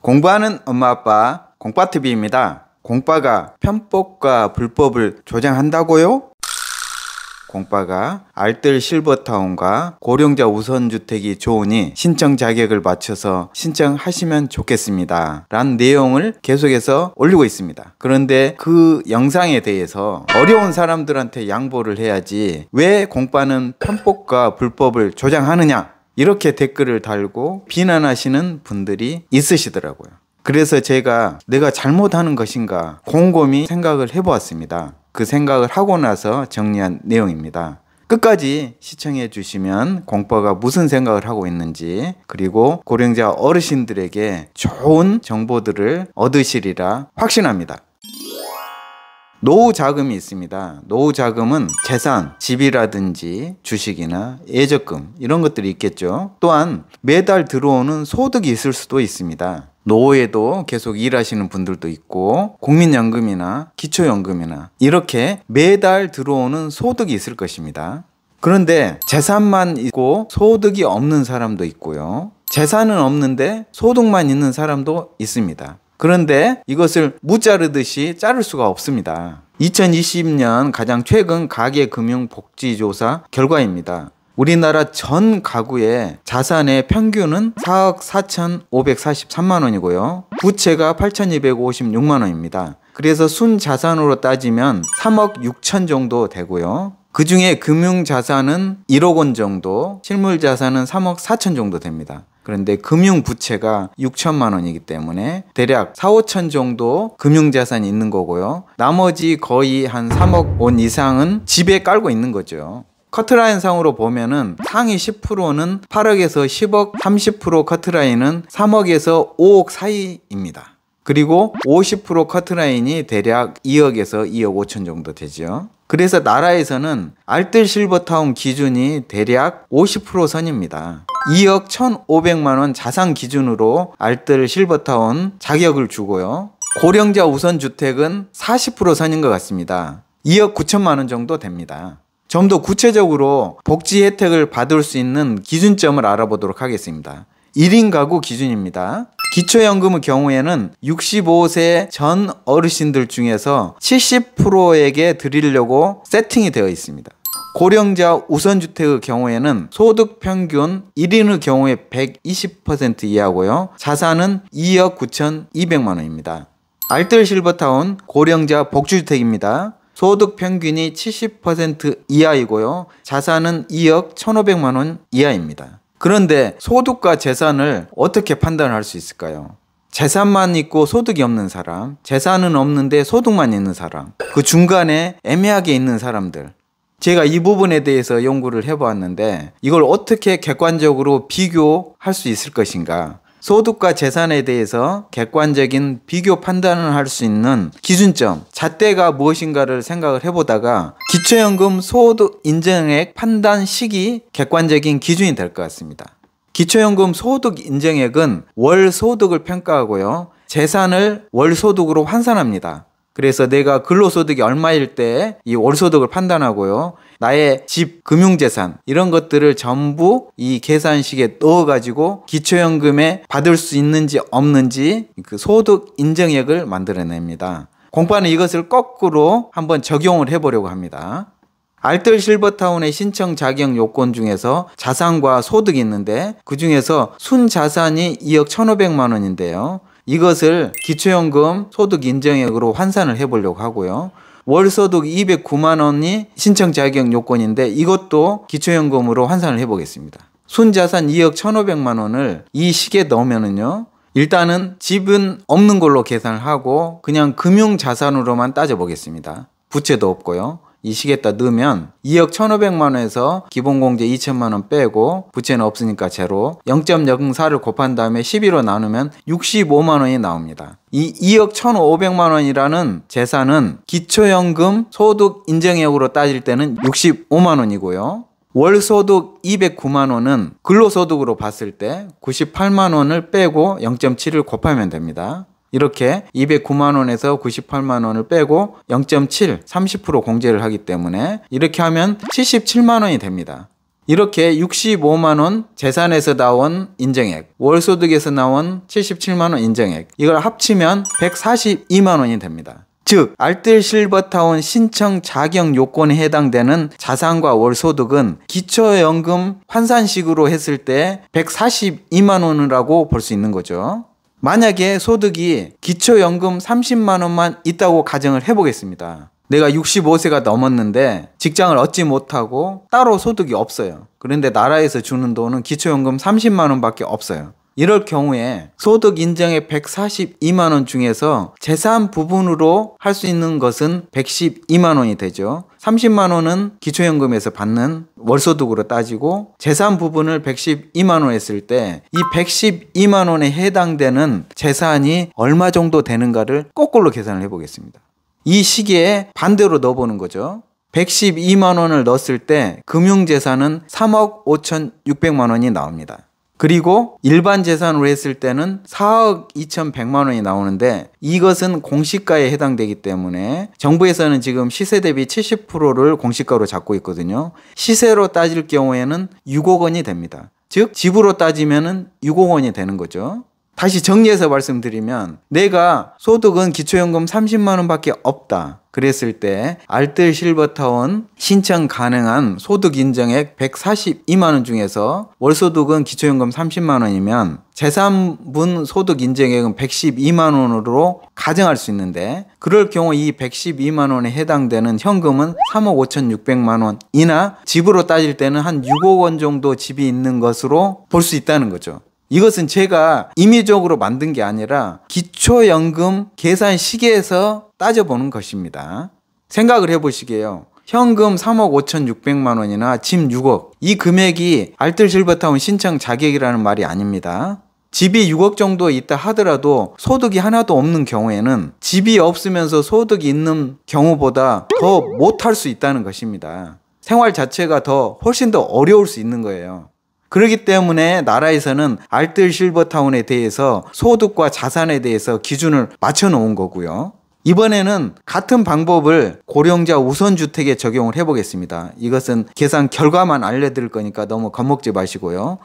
공부하는 엄마 아빠 공빠TV입니다. 공빠가 편법과 불법을 조장한다고요? 공빠가 알뜰 실버타운과 고령자 우선주택이 좋으니 신청 자격을 맞춰서 신청하시면 좋겠습니다. 라는 내용을 계속해서 올리고 있습니다. 그런데 그 영상에 대해서 어려운 사람들한테 양보를 해야지 왜 공빠는 편법과 불법을 조장하느냐 이렇게 댓글을 달고 비난하시는 분들이 있으시더라고요. 그래서 제가 내가 잘못하는 것인가 곰곰이 생각을 해보았습니다. 그 생각을 하고 나서 정리한 내용입니다. 끝까지 시청해 주시면 공포가 무슨 생각을 하고 있는지 그리고 고령자 어르신들에게 좋은 정보들을 얻으시리라 확신합니다. 노후 자금이 있습니다. 노후 자금은 재산, 집이라든지 주식이나 예적금 이런 것들이 있겠죠. 또한 매달 들어오는 소득이 있을 수도 있습니다. 노후에도 계속 일하시는 분들도 있고 국민연금이나 기초연금이나 이렇게 매달 들어오는 소득이 있을 것입니다. 그런데 재산만 있고 소득이 없는 사람도 있고요. 재산은 없는데 소득만 있는 사람도 있습니다. 그런데 이것을 무자르듯이 자를 수가 없습니다. 2020년 가장 최근 가계금융복지조사 결과입니다. 우리나라 전 가구의 자산의 평균은 4억 4,543만 원이고요. 부채가 8,256만 원입니다. 그래서 순 자산으로 따지면 3억 6천 정도 되고요. 그 중에 금융 자산은 1억 원 정도, 실물 자산은 3억 4천 정도 됩니다. 그런데 금융 부채가 6천만 원이기 때문에 대략 4, 5천 정도 금융 자산이 있는 거고요. 나머지 거의 한 3억 원 이상은 집에 깔고 있는 거죠. 커트라인 상으로 보면은 상위 10%는 8억에서 10억, 30% 커트라인은 3억에서 5억 사이입니다. 그리고 50% 커트라인이 대략 2억에서 2억 5천 정도 되죠. 그래서 나라에서는 알뜰 실버타운 기준이 대략 50% 선입니다. 2억 1,500만 원 자산 기준으로 알뜰 실버타운 자격을 주고요. 고령자 우선 주택은 40% 선인 것 같습니다. 2억 9천만 원 정도 됩니다. 좀 더 구체적으로 복지 혜택을 받을 수 있는 기준점을 알아보도록 하겠습니다. 1인 가구 기준입니다. 기초연금의 경우에는 65세 전 어르신들 중에서 70%에게 드리려고 세팅이 되어 있습니다. 고령자 우선주택의 경우에는 소득 평균 1인의 경우에 120% 이하고요. 자산은 2억 9,200만 원입니다. 알뜰 실버타운 고령자 복지주택입니다 소득 평균이 70% 이하이고요. 자산은 2억 1,500만 원 이하입니다. 그런데 소득과 재산을 어떻게 판단할 수 있을까요? 재산만 있고 소득이 없는 사람, 재산은 없는데 소득만 있는 사람, 그 중간에 애매하게 있는 사람들. 제가 이 부분에 대해서 연구를 해보았는데 이걸 어떻게 객관적으로 비교할 수 있을 것인가? 소득과 재산에 대해서 객관적인 비교 판단을 할 수 있는 기준점, 잣대가 무엇인가를 생각을 해보다가 기초연금 소득 인정액 판단 시기 객관적인 기준이 될 것 같습니다. 기초연금 소득 인정액은 월 소득을 평가하고요. 재산을 월 소득으로 환산합니다. 그래서 내가 근로소득이 얼마일 때 이 월소득을 판단하고요. 나의 집, 금융재산 이런 것들을 전부 이 계산식에 넣어가지고 기초연금에 받을 수 있는지 없는지 그 소득 인정액을 만들어냅니다. 공파는 이것을 거꾸로 한번 적용을 해보려고 합니다. 알뜰 실버타운의 신청 자격 요건 중에서 자산과 소득이 있는데 그 중에서 순 자산이 2억 1,500만 원인데요. 이것을 기초연금 소득 인정액으로 환산을 해보려고 하고요. 월소득 209만 원이 신청 자격 요건인데 이것도 기초연금으로 환산을 해보겠습니다. 순자산 2억 1,500만 원을 이 식에 넣으면은요. 일단은 집은 없는 걸로 계산을 하고 그냥 금융자산으로만 따져보겠습니다. 부채도 없고요. 이 시계에다 넣으면 2억 1,500만 원에서 기본 공제 2천만 원 빼고 부채는 없으니까 제로 0.04를 곱한 다음에 11로 나누면 65만 원이 나옵니다. 이 2억 1,500만 원이라는 재산은 기초연금 소득 인정액으로 따질 때는 65만 원이고요. 월 소득 209만 원은 근로소득으로 봤을 때 98만 원을 빼고 0.7을 곱하면 됩니다. 이렇게 209만 원에서 98만 원을 빼고 0.7, 30% 공제를 하기 때문에 이렇게 하면 77만 원이 됩니다. 이렇게 65만 원 재산에서 나온 인정액, 월소득에서 나온 77만 원 인정액 이걸 합치면 142만 원이 됩니다. 즉 알뜰 실버타운 신청 자격 요건에 해당되는 자산과 월소득은 기초연금 환산식으로 했을 때 142만 원이라고 볼 수 있는 거죠. 만약에 소득이 기초연금 30만원만 있다고 가정을 해보겠습니다. 내가 65세가 넘었는데 직장을 얻지 못하고 따로 소득이 없어요. 그런데 나라에서 주는 돈은 기초연금 30만원밖에 없어요. 이럴 경우에 소득 인정의 142만 원 중에서 재산 부분으로 할 수 있는 것은 112만 원이 되죠. 30만 원은 기초연금에서 받는 월소득으로 따지고 재산 부분을 112만 원 했을 때 이 112만 원에 해당되는 재산이 얼마 정도 되는가를 거꾸로 계산을 해 보겠습니다. 이 시기에 반대로 넣어 보는 거죠. 112만 원을 넣었을 때 금융재산은 3억 5,600만 원이 나옵니다. 그리고 일반 재산으로 했을 때는 4억 2,100만 원이 나오는데 이것은 공시가에 해당되기 때문에 정부에서는 지금 시세 대비 70%를 공시가로 잡고 있거든요. 시세로 따질 경우에는 6억 원이 됩니다. 즉 집으로 따지면 6억 원이 되는 거죠. 다시 정리해서 말씀드리면 내가 소득은 기초연금 30만 원밖에 없다. 그랬을 때 알뜰 실버타운 신청 가능한 소득 인정액 142만 원 중에서 월소득은 기초연금 30만 원이면 재산분 소득 인정액은 112만 원으로 가정할 수 있는데 그럴 경우 이 112만 원에 해당되는 현금은 3억 5,600만 원이나 집으로 따질 때는 한 6억 원 정도 집이 있는 것으로 볼 수 있다는 거죠. 이것은 제가 임의적으로 만든 게 아니라 기초연금 계산 시기에서 따져보는 것입니다. 생각을 해보시게요. 현금 3억 5,600만 원이나 짐 6억. 이 금액이 알뜰실버타운 신청 자격이라는 말이 아닙니다. 집이 6억 정도 있다 하더라도 소득이 하나도 없는 경우에는 집이 없으면서 소득이 있는 경우보다 더 못할 수 있다는 것입니다. 생활 자체가 더 훨씬 더 어려울 수 있는 거예요. 그렇기 때문에 나라에서는 알뜰 실버타운에 대해서 소득과 자산에 대해서 기준을 맞춰 놓은 거고요. 이번에는 같은 방법을 고령자 우선주택에 적용을 해보겠습니다. 이것은 계산 결과만 알려드릴 거니까 너무 겁먹지 마시고요.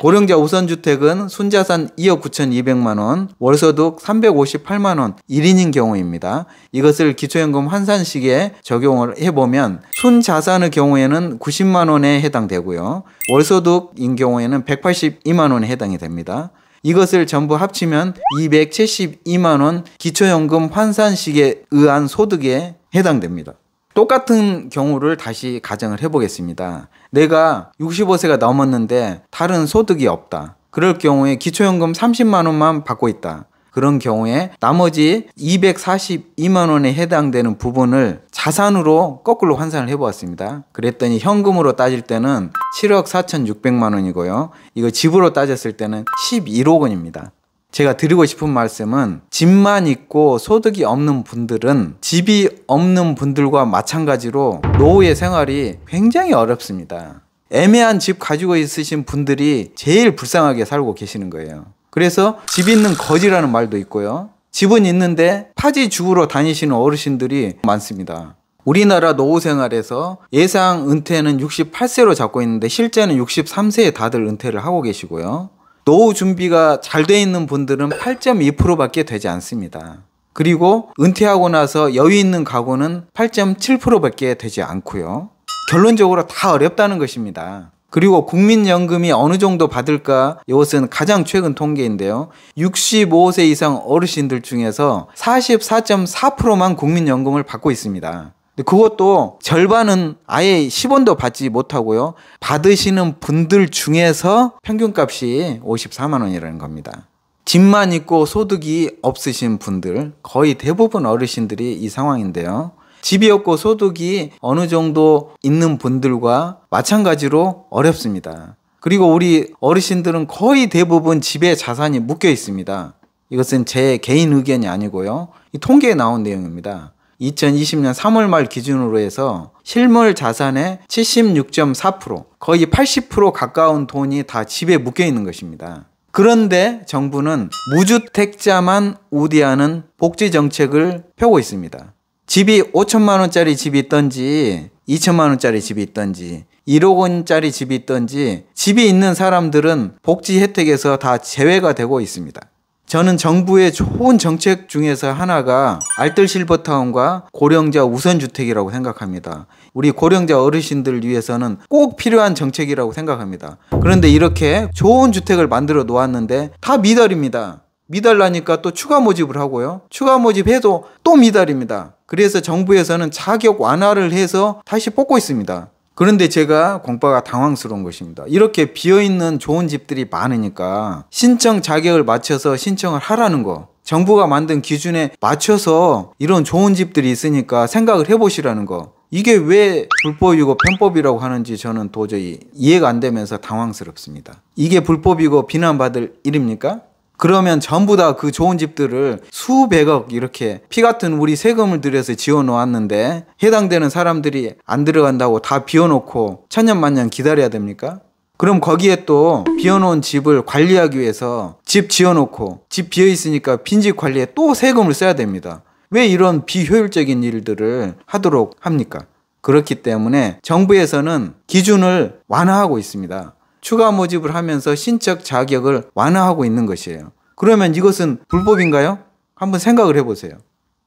고령자 우선주택은 순자산 2억 9,200만원, 월소득 358만원 1인인 경우입니다. 이것을 기초연금 환산식에 적용을 해보면 순자산의 경우에는 90만원에 해당되고요. 월소득인 경우에는 182만원에 해당이 됩니다. 이것을 전부 합치면 272만 원 기초연금 환산식에 의한 소득에 해당됩니다. 똑같은 경우를 다시 가정을 해보겠습니다. 내가 65세가 넘었는데 다른 소득이 없다. 그럴 경우에 기초연금 30만 원만 받고 있다. 그런 경우에 나머지 242만 원에 해당되는 부분을 자산으로 거꾸로 환산을 해보았습니다. 그랬더니 현금으로 따질 때는 7억 4,600만 원이고요. 이거 집으로 따졌을 때는 11억 원입니다. 제가 드리고 싶은 말씀은 집만 있고 소득이 없는 분들은 집이 없는 분들과 마찬가지로 노후의 생활이 굉장히 어렵습니다. 애매한 집 가지고 있으신 분들이 제일 불쌍하게 살고 계시는 거예요. 그래서 집 있는 거지라는 말도 있고요. 집은 있는데 파지 주부로 다니시는 어르신들이 많습니다. 우리나라 노후 생활에서 예상 은퇴는 68세로 잡고 있는데 실제는 63세에 다들 은퇴를 하고 계시고요. 노후 준비가 잘 돼 있는 분들은 8.2%밖에 되지 않습니다. 그리고 은퇴하고 나서 여유 있는 가구는 8.7%밖에 되지 않고요. 결론적으로 다 어렵다는 것입니다. 그리고 국민연금이 어느 정도 받을까? 이것은 가장 최근 통계인데요. 65세 이상 어르신들 중에서 44.4%만 국민연금을 받고 있습니다. 그것도 절반은 아예 10원도 받지 못하고요. 받으시는 분들 중에서 평균값이 54만 원이라는 겁니다. 집만 있고 소득이 없으신 분들 거의 대부분 어르신들이 이 상황인데요. 집이없고 소득이 어느 정도 있는 분들과 마찬가지로 어렵습니다. 그리고 우리 어르신들은 거의 대부분 집에 자산이 묶여 있습니다. 이것은 제 개인 의견이 아니고요. 통계에 나온 내용입니다. 2020년 3월 말 기준으로 해서 실물 자산의 76.4% 거의 80% 가까운 돈이 다 집에 묶여 있는 것입니다. 그런데 정부는 무주택자만 우대하는 복지 정책을 펴고 있습니다. 집이 5천만 원짜리 집이 있던지 2천만 원짜리 집이 있던지 1억 원짜리 집이 있던지 집이 있는 사람들은 복지 혜택에서 다 제외가 되고 있습니다. 저는 정부의 좋은 정책 중에서 하나가 알뜰실버타운과 고령자 우선주택이라고 생각합니다. 우리 고령자 어르신들 위해서는 꼭 필요한 정책이라고 생각합니다. 그런데 이렇게 좋은 주택을 만들어 놓았는데 다 미달입니다. 미달라니까또 추가 모집을 하고요. 추가 모집해도 또 미달입니다. 그래서 정부에서는 자격 완화를 해서 다시 뽑고 있습니다. 그런데 제가 공파가 당황스러운 것입니다. 이렇게 비어있는 좋은 집들이 많으니까 신청 자격을 맞춰서 신청을 하라는 거. 정부가 만든 기준에 맞춰서 이런 좋은 집들이 있으니까 생각을 해보시라는 거. 이게 왜 불법이고 편법이라고 하는지 저는 도저히 이해가 안 되면서 당황스럽습니다. 이게 불법이고 비난받을 일입니까? 그러면 전부 다 그 좋은 집들을 수백억 이렇게 피 같은 우리 세금을 들여서 지어 놓았는데 해당되는 사람들이 안 들어간다고 다 비워놓고 천년만년 기다려야 됩니까? 그럼 거기에 또 비워놓은 집을 관리하기 위해서 집 지어놓고 집 비어있으니까 빈집 관리에 또 세금을 써야 됩니다. 왜 이런 비효율적인 일들을 하도록 합니까? 그렇기 때문에 정부에서는 기준을 완화하고 있습니다. 추가 모집을 하면서 신청 자격을 완화하고 있는 것이에요. 그러면 이것은 불법인가요? 한번 생각을 해보세요.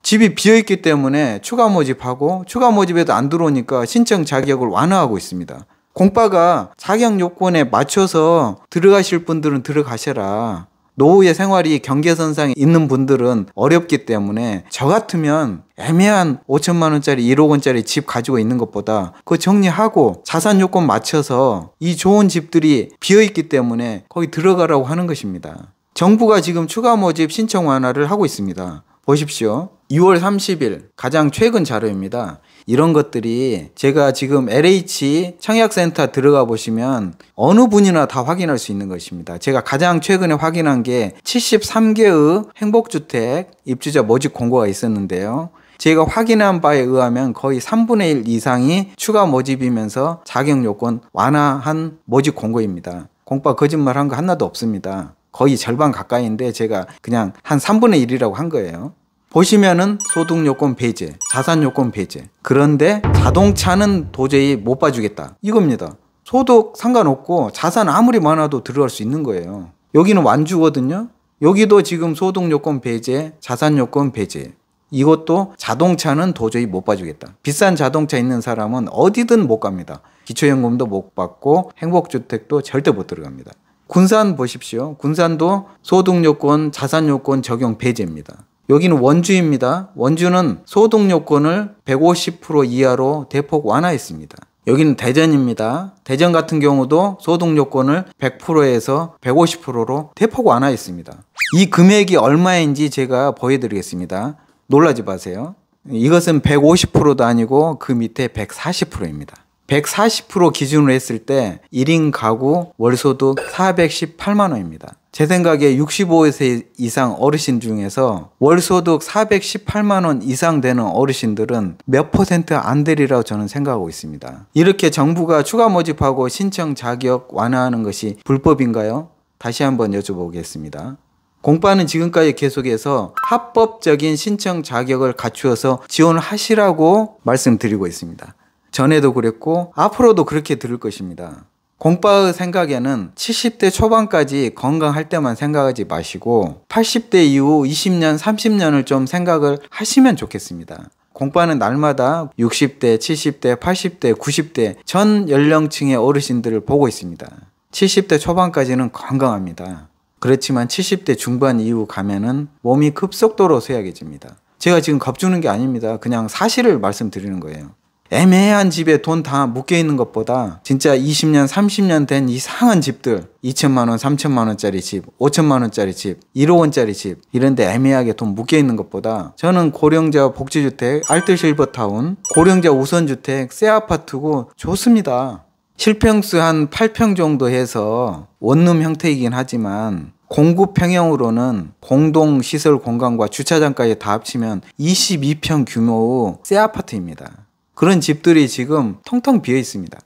집이 비어있기 때문에 추가 모집하고 추가 모집에도 안 들어오니까 신청 자격을 완화하고 있습니다. 공파가 자격 요건에 맞춰서 들어가실 분들은 들어가셔라. 노후의 생활이 경계선상에 있는 분들은 어렵기 때문에 저 같으면 애매한 5천만 원짜리 1억 원짜리 집 가지고 있는 것보다 그 정리하고 자산 요건 맞춰서 이 좋은 집들이 비어 있기 때문에 거기 들어가라고 하는 것입니다. 정부가 지금 추가 모집 신청 완화를 하고 있습니다. 보십시오. 6월 30일 가장 최근 자료입니다. 이런 것들이 제가 지금 LH 청약센터 들어가 보시면 어느 분이나 다 확인할 수 있는 것입니다. 제가 가장 최근에 확인한 게 73개의 행복주택 입주자 모집 공고가 있었는데요. 제가 확인한 바에 의하면 거의 3분의 1 이상이 추가 모집이면서 자격 요건 완화한 모집 공고입니다. 공빠 거짓말 한 거 하나도 없습니다. 거의 절반 가까이인데 제가 그냥 한 3분의 1이라고 한 거예요. 보시면은 소득 요건 배제, 자산 요건 배제. 그런데 자동차는 도저히 못 봐주겠다. 이겁니다. 소득 상관없고 자산 아무리 많아도 들어갈 수 있는 거예요. 여기는 완주거든요. 여기도 지금 소득 요건 배제, 자산 요건 배제. 이것도 자동차는 도저히 못 봐주겠다. 비싼 자동차 있는 사람은 어디든 못 갑니다. 기초연금도 못 받고 행복주택도 절대 못 들어갑니다. 군산 보십시오. 군산도 소득요건, 자산요건 적용 배제입니다. 여기는 원주입니다. 원주는 소득 요건을 150% 이하로 대폭 완화했습니다. 여기는 대전입니다. 대전 같은 경우도 소득 요건을 100%에서 150%로 대폭 완화했습니다. 이 금액이 얼마인지 제가 보여드리겠습니다. 놀라지 마세요. 이것은 150%도 아니고 그 밑에 140%입니다. 140% 기준으로 했을 때 1인 가구 월소득 418만 원입니다. 제 생각에 65세 이상 어르신 중에서 월소득 418만 원 이상 되는 어르신들은 몇 퍼센트 안 되리라고 저는 생각하고 있습니다. 이렇게 정부가 추가 모집하고 신청 자격 완화하는 것이 불법인가요? 다시 한번 여쭤보겠습니다. 공파는 지금까지 계속해서 합법적인 신청 자격을 갖추어서 지원하시라고 말씀드리고 있습니다. 전에도 그랬고 앞으로도 그렇게 들을 것입니다. 공빠의 생각에는 70대 초반까지 건강할 때만 생각하지 마시고 80대 이후 20년, 30년을 좀 생각을 하시면 좋겠습니다. 공빠는 날마다 60대, 70대, 80대, 90대 전 연령층의 어르신들을 보고 있습니다. 70대 초반까지는 건강합니다. 그렇지만 70대 중반 이후 가면은 몸이 급속도로 쇠약해집니다. 제가 지금 겁주는 게 아닙니다. 그냥 사실을 말씀드리는 거예요. 애매한 집에 돈 다 묶여 있는 것보다 진짜 20년, 30년 된 이상한 집들 2천만 원, 3천만 원짜리 집, 5천만 원짜리 집, 1억 원짜리 집 이런데 애매하게 돈 묶여 있는 것보다 저는 고령자 복지주택, 알뜰실버타운, 고령자 우선주택, 새 아파트고 좋습니다. 실평수 한 8평 정도 해서 원룸 형태이긴 하지만 공급 평형으로는 공동 시설 공간과 주차장까지 다 합치면 22평 규모의 새 아파트입니다. 그런 집들이 지금 텅텅 비어 있습니다.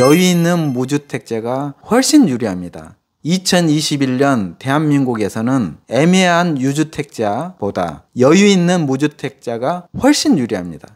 여유 있는 무주택자가 훨씬 유리합니다. 2021년 대한민국에서는 애매한 유주택자보다 여유 있는 무주택자가 훨씬 유리합니다.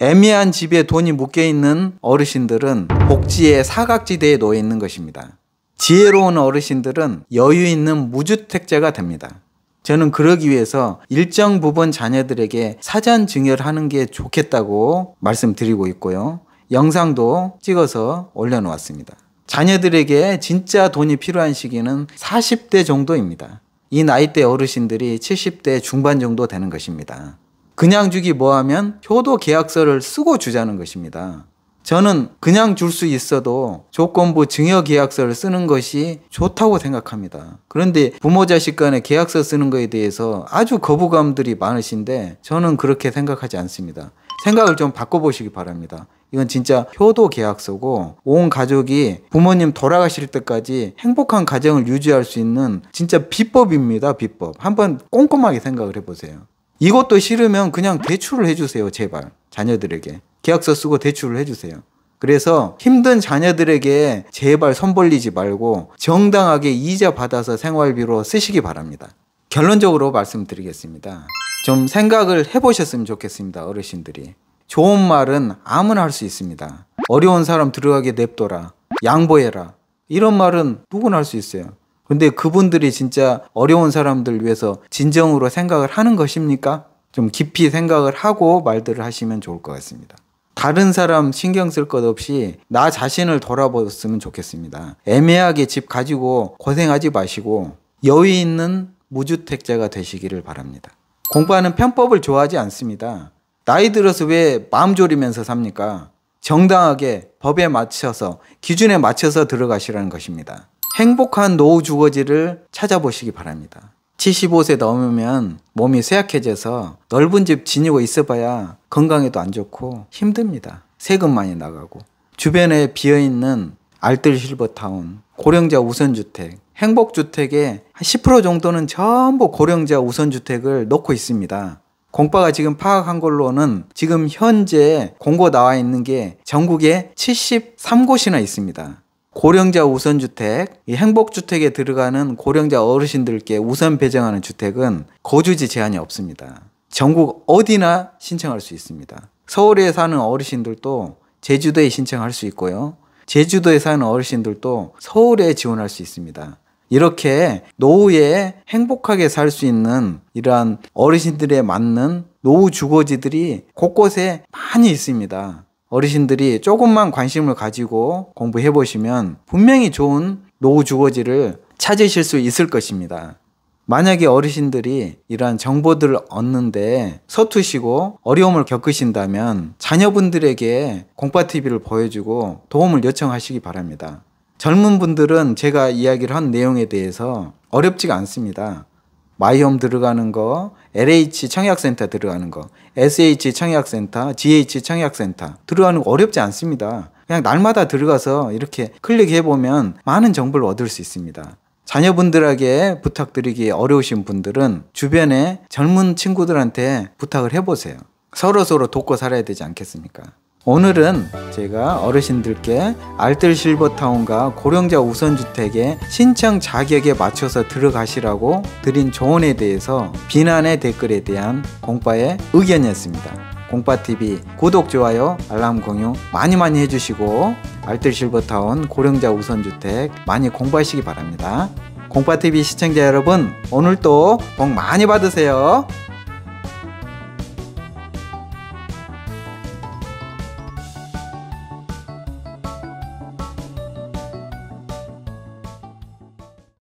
애매한 집에 돈이 묶여 있는 어르신들은 복지의 사각지대에 놓여 있는 것입니다. 지혜로운 어르신들은 여유 있는 무주택자가 됩니다. 저는 그러기 위해서 일정 부분 자녀들에게 사전 증여하는 게 좋겠다고 말씀드리고 있고요. 영상도 찍어서 올려놓았습니다. 자녀들에게 진짜 돈이 필요한 시기는 40대 정도입니다. 이 나이대 어르신들이 70대 중반 정도 되는 것입니다. 그냥 주기 뭐하면 효도 계약서를 쓰고 주자는 것입니다. 저는 그냥 줄 수 있어도 조건부 증여 계약서를 쓰는 것이 좋다고 생각합니다. 그런데 부모 자식 간의 계약서 쓰는 것에 대해서 아주 거부감들이 많으신데 저는 그렇게 생각하지 않습니다. 생각을 좀 바꿔보시기 바랍니다. 이건 진짜 효도 계약서고 온 가족이 부모님 돌아가실 때까지 행복한 가정을 유지할 수 있는 진짜 비법입니다. 비법. 한번 꼼꼼하게 생각을 해보세요. 이것도 싫으면 그냥 대출을 해주세요. 제발. 자녀들에게. 계약서 쓰고 대출을 해주세요. 그래서 힘든 자녀들에게 제발 손 벌리지 말고 정당하게 이자 받아서 생활비로 쓰시기 바랍니다. 결론적으로 말씀드리겠습니다. 좀 생각을 해보셨으면 좋겠습니다. 어르신들이. 좋은 말은 아무나 할 수 있습니다. 어려운 사람 들어가게 냅둬라. 양보해라. 이런 말은 누구나 할 수 있어요. 근데 그분들이 진짜 어려운 사람들 위해서 진정으로 생각을 하는 것입니까? 좀 깊이 생각을 하고 말들을 하시면 좋을 것 같습니다. 다른 사람 신경 쓸 것 없이 나 자신을 돌아보셨으면 좋겠습니다. 애매하게 집 가지고 고생하지 마시고 여유 있는 무주택자가 되시기를 바랍니다. 공부하는 편법을 좋아하지 않습니다. 나이 들어서 왜 마음 졸이면서 삽니까? 정당하게 법에 맞춰서 기준에 맞춰서 들어가시라는 것입니다. 행복한 노후 주거지를 찾아보시기 바랍니다. 75세 넘으면 몸이 쇠약해져서 넓은 집 지니고 있어봐야 건강에도 안 좋고 힘듭니다. 세금 많이 나가고. 주변에 비어있는 알뜰 실버타운, 고령자 우선주택, 행복주택에한 10% 정도는 전부 고령자 우선주택을 놓고 있습니다. 공파가 지금 파악한 걸로는 지금 현재 공고 나와 있는 게 전국에 73곳이나 있습니다. 고령자 우선 주택, 행복 주택에 들어가는 고령자 어르신들께 우선 배정하는 주택은 거주지 제한이 없습니다. 전국 어디나 신청할 수 있습니다. 서울에 사는 어르신들도 제주도에 신청할 수 있고요. 제주도에 사는 어르신들도 서울에 지원할 수 있습니다. 이렇게 노후에 행복하게 살 수 있는 이러한 어르신들에 맞는 노후 주거지들이 곳곳에 많이 있습니다. 어르신들이 조금만 관심을 가지고 공부해 보시면 분명히 좋은 노후 주거지를 찾으실 수 있을 것입니다. 만약에 어르신들이 이러한 정보들을 얻는데 서투시고 어려움을 겪으신다면 자녀분들에게 공파TV를 보여주고 도움을 요청하시기 바랍니다. 젊은 분들은 제가 이야기를 한 내용에 대해서 어렵지가 않습니다. 마이홈 들어가는 거, LH 청약센터 들어가는 거, SH 청약센터, GH 청약센터 들어가는 거 어렵지 않습니다. 그냥 날마다 들어가서 이렇게 클릭해 보면 많은 정보를 얻을 수 있습니다. 자녀분들에게 부탁드리기 어려우신 분들은 주변에 젊은 친구들한테 부탁을 해보세요. 서로 서로 돕고 살아야 되지 않겠습니까? 오늘은 제가 어르신들께 알뜰 실버타운과 고령자 우선주택의 신청 자격에 맞춰서 들어가시라고 드린 조언에 대해서 비난의 댓글에 대한 공파의 의견이었습니다. 공빠TV 구독, 좋아요, 알람 공유 많이 많이 해주시고 알뜰 실버타운 고령자 우선주택 많이 공부하시기 바랍니다. 공빠TV 시청자 여러분 오늘도 복 많이 받으세요.